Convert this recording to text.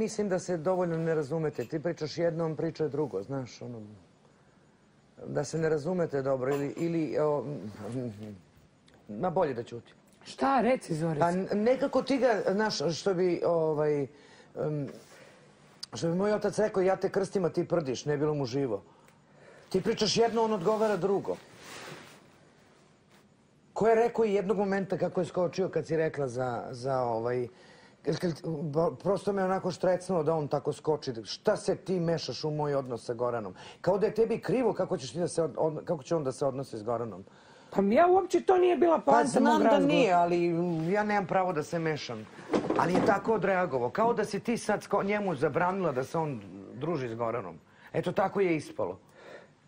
mislim da se dovoljno ne razumete. Ti pričaš jedno, on priča drugo, znaš, ono... Da se ne razumete dobro ili... ili o, ma bolje da ćuti. Šta, reci Zorica. Pa nekako ti ga, znaš, što bi, ovaj... što bi moj otac rekao, ja te krstim, a ti prdiš, ne bilo mu živo. Ti pričaš jedno, on odgovara drugo. Ko je rekao i jednog momenta kako je skočio kad si rekla za, za ovaj... Prosto me onako štrecnulo da on tako skoči. Šta se ti mešaš u moj odnos sa Goranom? Kao da je tebi krivo kako, ćeš ti da se kako će on da se odnosi s Goranom. Pa ja uopće to nije bila pa poanta Pa znam da nije, ali ja nemam pravo da se mešam. Ali je tako odreagovao. Kao da si ti sad njemu zabranila da se on druži s Goranom. Eto, tako je ispalo.